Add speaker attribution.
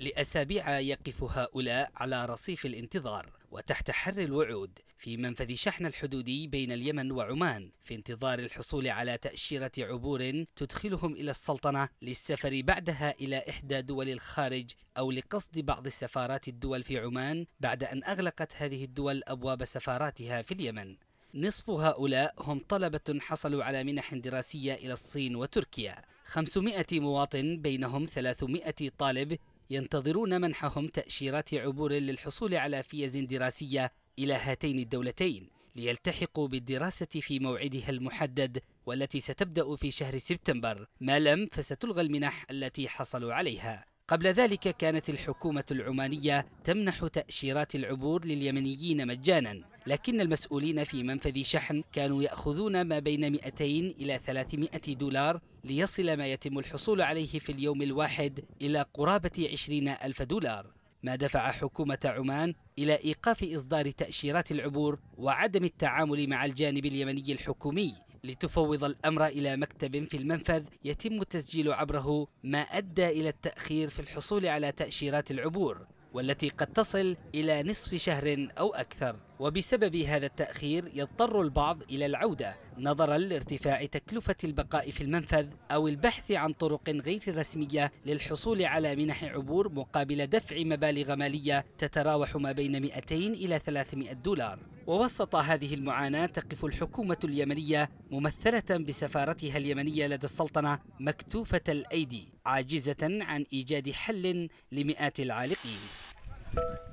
Speaker 1: لأسابيع يقف هؤلاء على رصيف الانتظار وتحت حر الوعود في منفذ شحن الحدودي بين اليمن وعمان في انتظار الحصول على تأشيرة عبور تدخلهم إلى السلطنة للسفر بعدها إلى إحدى دول الخارج أو لقصد بعض سفارات الدول في عمان بعد أن أغلقت هذه الدول أبواب سفاراتها في اليمن نصف هؤلاء هم طلبة حصلوا على منح دراسية إلى الصين وتركيا 500 مواطن بينهم 300 طالب ينتظرون منحهم تأشيرات عبور للحصول على فيز دراسية إلى هاتين الدولتين ليلتحقوا بالدراسة في موعدها المحدد والتي ستبدأ في شهر سبتمبر ما لم فستلغى المنح التي حصلوا عليها قبل ذلك كانت الحكومة العمانية تمنح تأشيرات العبور لليمنيين مجانا لكن المسؤولين في منفذ شحن كانوا يأخذون ما بين 200 إلى 300 دولار ليصل ما يتم الحصول عليه في اليوم الواحد إلى قرابة 20 ألف دولار ما دفع حكومة عمان إلى إيقاف إصدار تأشيرات العبور وعدم التعامل مع الجانب اليمني الحكومي لتفوض الأمر إلى مكتب في المنفذ يتم التسجيل عبره ما أدى إلى التأخير في الحصول على تأشيرات العبور والتي قد تصل إلى نصف شهر أو أكثر وبسبب هذا التأخير يضطر البعض إلى العودة نظرا لارتفاع تكلفة البقاء في المنفذ أو البحث عن طرق غير رسمية للحصول على منح عبور مقابل دفع مبالغ مالية تتراوح ما بين 200 إلى 300 دولار ووسط هذه المعاناة تقف الحكومة اليمنية ممثلة بسفارتها اليمنية لدى السلطنة مكتوفة الأيدي عاجزة عن إيجاد حل لمئات العالقين